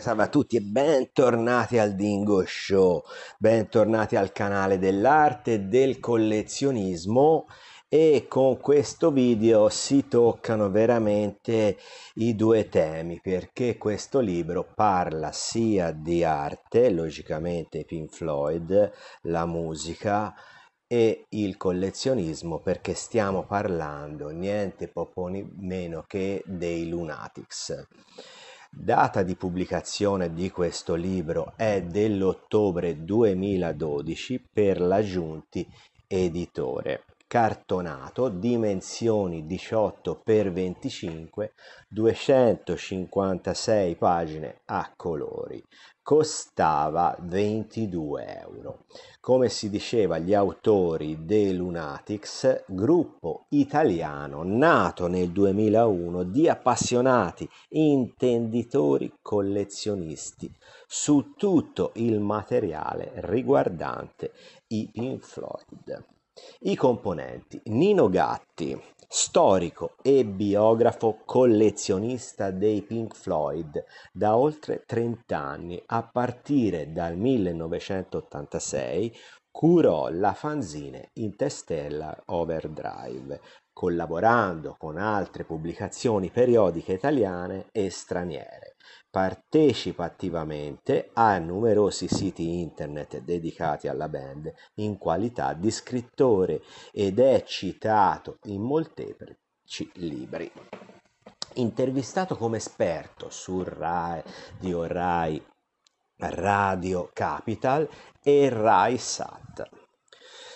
Salve a tutti e bentornati al Dingo Show, bentornati al canale dell'arte e del collezionismo e con questo video si toccano veramente i due temi perché questo libro parla sia di arte, logicamente Pink Floyd, la musica e il collezionismo perché stiamo parlando niente poponi meno che dei Lunatics. Data di pubblicazione di questo libro è dell'ottobre 2012 per la Giunti Editore. Cartonato, dimensioni 18x25, 256 pagine a colori costava 22 euro. Come si diceva gli autori dei Lunatics, gruppo italiano nato nel 2001 di appassionati, intenditori, collezionisti su tutto il materiale riguardante i Pink Floyd. I componenti Nino Gatti, Storico e biografo collezionista dei Pink Floyd da oltre 30 anni, a partire dal 1986 curò la fanzine Interstellar Overdrive, collaborando con altre pubblicazioni periodiche italiane e straniere. Partecipa attivamente a numerosi siti internet dedicati alla band in qualità di scrittore ed è citato in molteplici libri. Intervistato come esperto su Rai, Dio Rai Radio Capital e Rai Sat.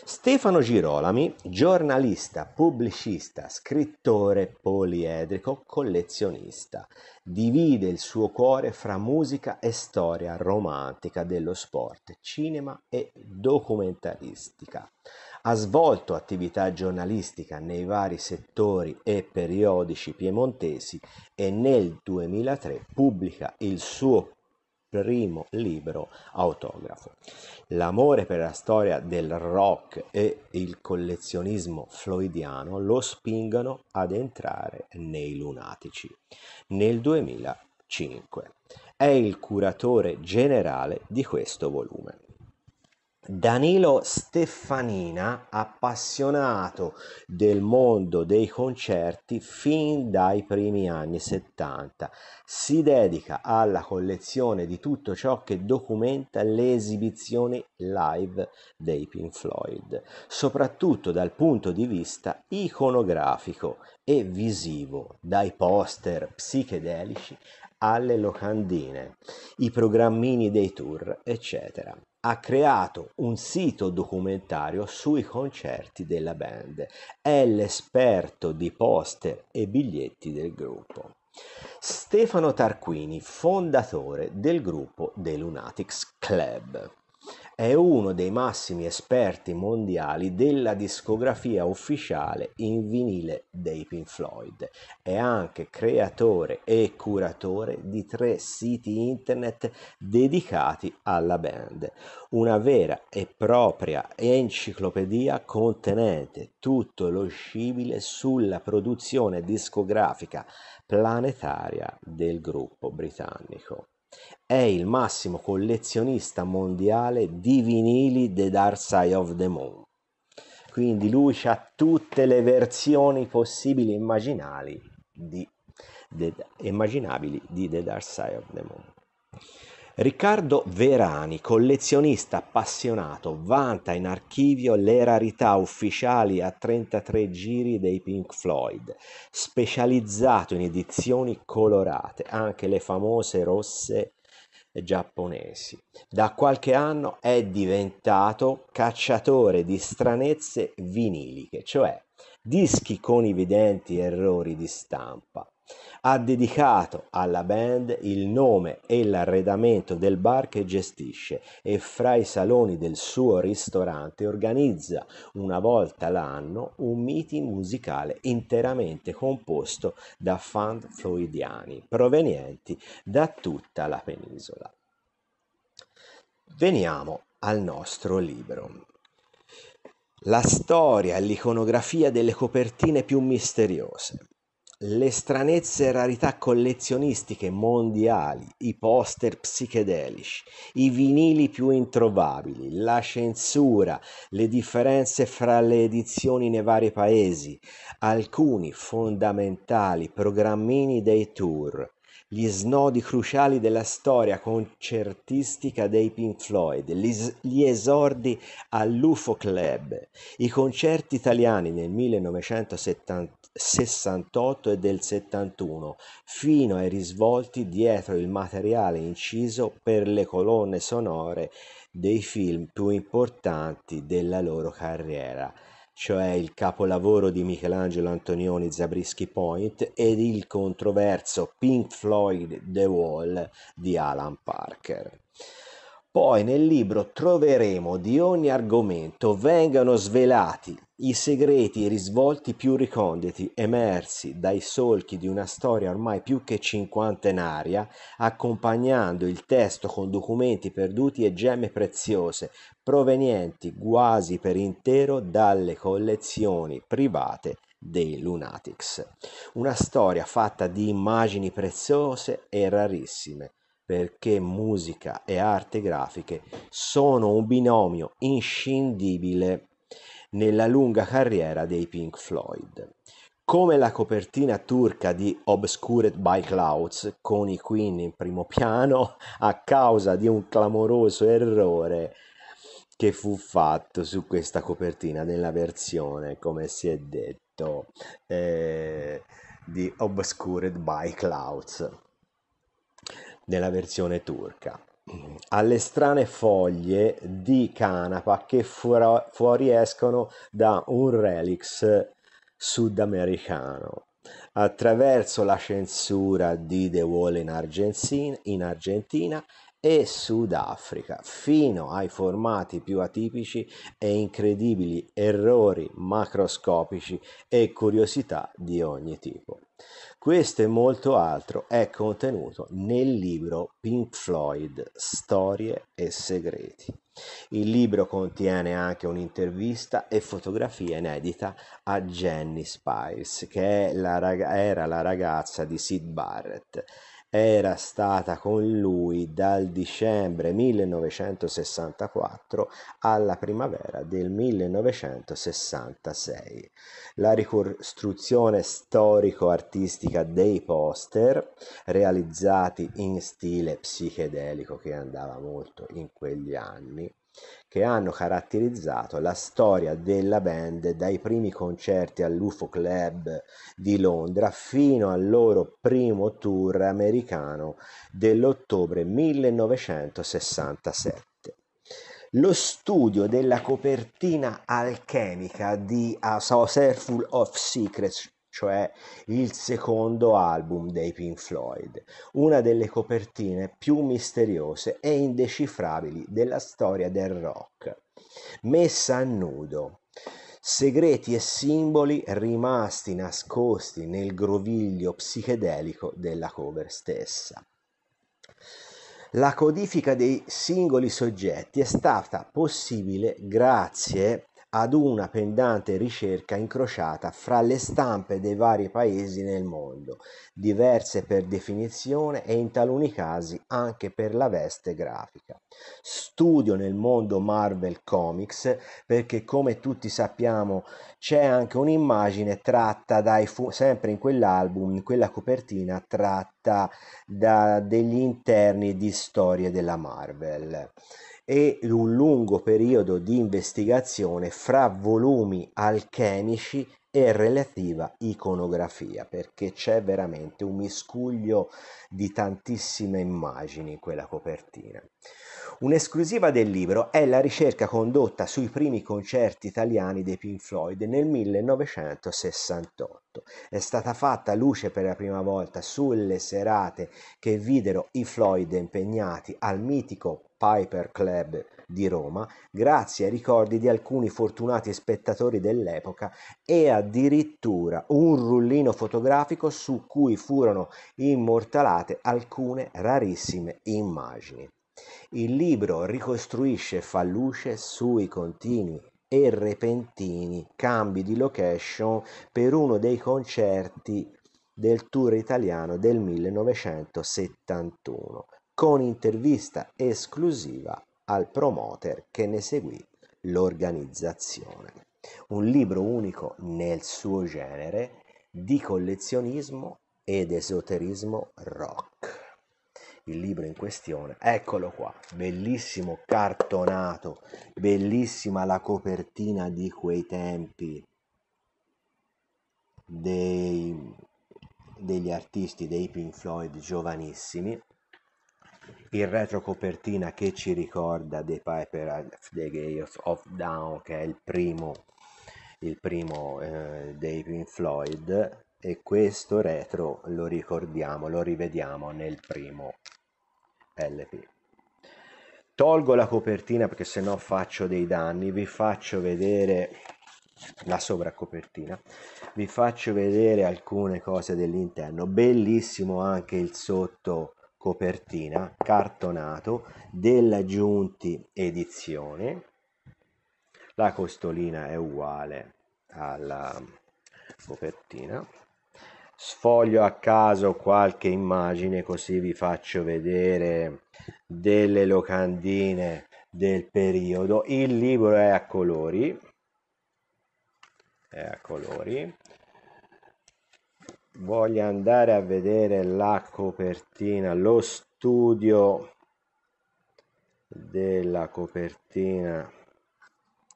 Stefano Girolami, giornalista, pubblicista, scrittore poliedrico, collezionista, divide il suo cuore fra musica e storia romantica dello sport, cinema e documentaristica. Ha svolto attività giornalistica nei vari settori e periodici piemontesi e nel 2003 pubblica il suo primo libro autografo. L'amore per la storia del rock e il collezionismo floydiano lo spingono ad entrare nei lunatici. Nel 2005 è il curatore generale di questo volume. Danilo Stefanina, appassionato del mondo dei concerti fin dai primi anni 70, si dedica alla collezione di tutto ciò che documenta le esibizioni live dei Pink Floyd, soprattutto dal punto di vista iconografico e visivo, dai poster psichedelici alle locandine, i programmini dei tour, eccetera ha creato un sito documentario sui concerti della band. È l'esperto di poster e biglietti del gruppo. Stefano Tarquini, fondatore del gruppo The Lunatics Club. È uno dei massimi esperti mondiali della discografia ufficiale in vinile dei Pink Floyd. È anche creatore e curatore di tre siti internet dedicati alla band. Una vera e propria enciclopedia contenente tutto lo scibile sulla produzione discografica planetaria del gruppo britannico. È il massimo collezionista mondiale di vinili The Dark Side of the Moon. Quindi lui ha tutte le versioni possibili e immaginabili di The Dark Side of the Moon. Riccardo Verani, collezionista appassionato, vanta in archivio le rarità ufficiali a 33 giri dei Pink Floyd, specializzato in edizioni colorate, anche le famose rosse giapponesi. Da qualche anno è diventato cacciatore di stranezze viniliche, cioè dischi con evidenti errori di stampa ha dedicato alla band il nome e l'arredamento del bar che gestisce e fra i saloni del suo ristorante organizza una volta l'anno un meeting musicale interamente composto da fan floidiani provenienti da tutta la penisola. Veniamo al nostro libro. La storia e l'iconografia delle copertine più misteriose le stranezze e rarità collezionistiche mondiali, i poster psichedelici, i vinili più introvabili, la censura, le differenze fra le edizioni nei vari paesi, alcuni fondamentali programmini dei tour, gli snodi cruciali della storia concertistica dei Pink Floyd, gli esordi all'UFO Club, i concerti italiani nel 1968 e del 71, fino ai risvolti dietro il materiale inciso per le colonne sonore dei film più importanti della loro carriera cioè il capolavoro di Michelangelo Antonioni Zabriskie Point ed il controverso Pink Floyd The Wall di Alan Parker. Poi nel libro troveremo di ogni argomento vengano svelati i segreti e risvolti più riconditi emersi dai solchi di una storia ormai più che cinquantenaria, accompagnando il testo con documenti perduti e gemme preziose provenienti quasi per intero dalle collezioni private dei Lunatics. Una storia fatta di immagini preziose e rarissime perché musica e arte grafiche sono un binomio inscindibile nella lunga carriera dei Pink Floyd. Come la copertina turca di Obscured by Clouds, con i Queen in primo piano a causa di un clamoroso errore che fu fatto su questa copertina nella versione, come si è detto, eh, di Obscured by Clouds nella versione turca alle strane foglie di canapa che fuoriescono da un relix sudamericano attraverso la censura di The Wall in Argentina e Sudafrica, fino ai formati più atipici e incredibili errori macroscopici e curiosità di ogni tipo. Questo e molto altro è contenuto nel libro Pink Floyd, Storie e Segreti. Il libro contiene anche un'intervista e fotografia inedita a Jenny Spiles, che la rag- era la ragazza di Sid Barrett era stata con lui dal dicembre 1964 alla primavera del 1966. La ricostruzione storico-artistica dei poster realizzati in stile psichedelico che andava molto in quegli anni che hanno caratterizzato la storia della band dai primi concerti all'UFO Club di Londra fino al loro primo tour americano dell'ottobre 1967 lo studio della copertina alchemica di A Saucerful of Secrets cioè il secondo album dei Pink Floyd, una delle copertine più misteriose e indecifrabili della storia del rock. Messa a nudo, segreti e simboli rimasti nascosti nel groviglio psichedelico della cover stessa. La codifica dei singoli soggetti è stata possibile grazie ad una pendante ricerca incrociata fra le stampe dei vari paesi nel mondo, diverse per definizione e in taluni casi anche per la veste grafica. Studio nel mondo Marvel Comics perché come tutti sappiamo c'è anche un'immagine tratta dai fu- sempre in quell'album, in quella copertina tratta diretta da degli interni di storie della Marvel e un lungo periodo di investigazione fra volumi alchemici e relativa iconografia, perché c'è veramente un miscuglio di tantissime immagini in quella copertina. Un'esclusiva del libro è la ricerca condotta sui primi concerti italiani dei Pink Floyd nel 1968. È stata fatta luce per la prima volta sulle serate che videro i Floyd impegnati al mitico Piper Club di Roma, grazie ai ricordi di alcuni fortunati spettatori dell'epoca e addirittura un rullino fotografico su cui furono immortalate alcune rarissime immagini. Il libro ricostruisce e fa luce sui continui e repentini cambi di location per uno dei concerti del tour italiano del 1971, con intervista esclusiva al promoter che ne seguì l'organizzazione. Un libro unico nel suo genere di collezionismo ed esoterismo rock il libro in questione. Eccolo qua, bellissimo cartonato, bellissima la copertina di quei tempi dei, degli artisti dei Pink Floyd giovanissimi. Il retrocopertina che ci ricorda The Piper of the Gates of Down, che è il primo, il primo eh, dei Pink Floyd, e questo retro lo ricordiamo, lo rivediamo nel primo LP. Tolgo la copertina perché sennò faccio dei danni, vi faccio vedere la sovracopertina, vi faccio vedere alcune cose dell'interno, bellissimo anche il sotto copertina cartonato della Giunti Edizione, la costolina è uguale alla copertina sfoglio a caso qualche immagine così vi faccio vedere delle locandine del periodo. Il libro è a colori, è a colori. Voglio andare a vedere la copertina, lo studio della copertina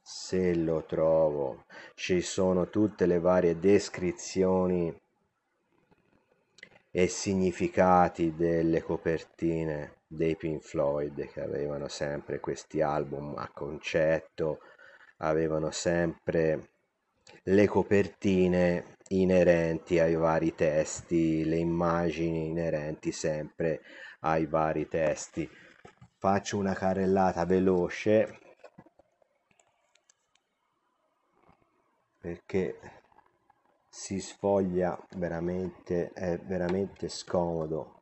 se lo trovo ci sono tutte le varie descrizioni e significati delle copertine dei Pink Floyd che avevano sempre questi album a concetto, avevano sempre le copertine inerenti ai vari testi, le immagini inerenti sempre ai vari testi. Faccio una carrellata veloce perché si sfoglia veramente è veramente scomodo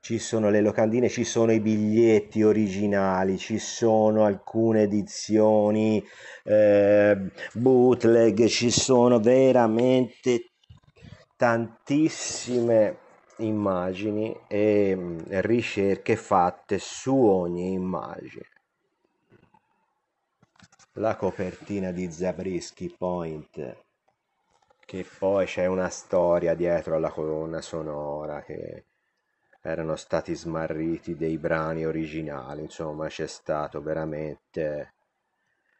ci sono le locandine, ci sono i biglietti originali, ci sono alcune edizioni eh, bootleg, ci sono veramente tantissime immagini e mm, ricerche fatte su ogni immagine la copertina di Zabriskie Point, che poi c'è una storia dietro alla colonna sonora che erano stati smarriti dei brani originali, insomma c'è stato veramente,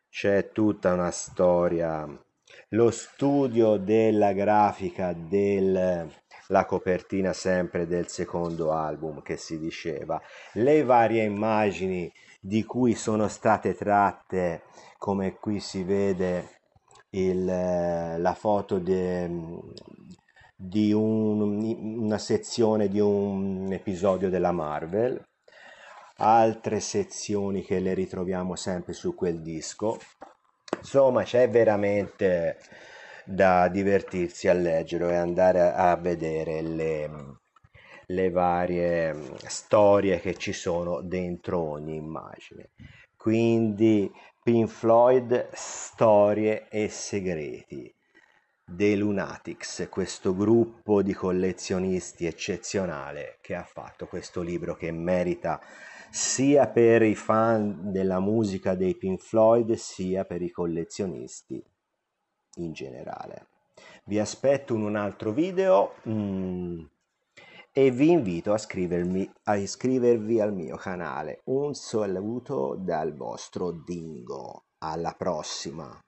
c'è tutta una storia, lo studio della grafica della copertina sempre del secondo album che si diceva, le varie immagini di cui sono state tratte come qui si vede il, eh, la foto de, di un, una sezione di un episodio della Marvel, altre sezioni che le ritroviamo sempre su quel disco. Insomma, c'è veramente da divertirsi a leggere e andare a vedere le, le varie storie che ci sono dentro ogni immagine. Quindi Pink Floyd Storie e segreti dei Lunatics, questo gruppo di collezionisti eccezionale che ha fatto questo libro che merita sia per i fan della musica dei Pink Floyd sia per i collezionisti in generale. Vi aspetto in un altro video. Mm e vi invito a, a iscrivervi al mio canale. Un saluto dal vostro Dingo. Alla prossima!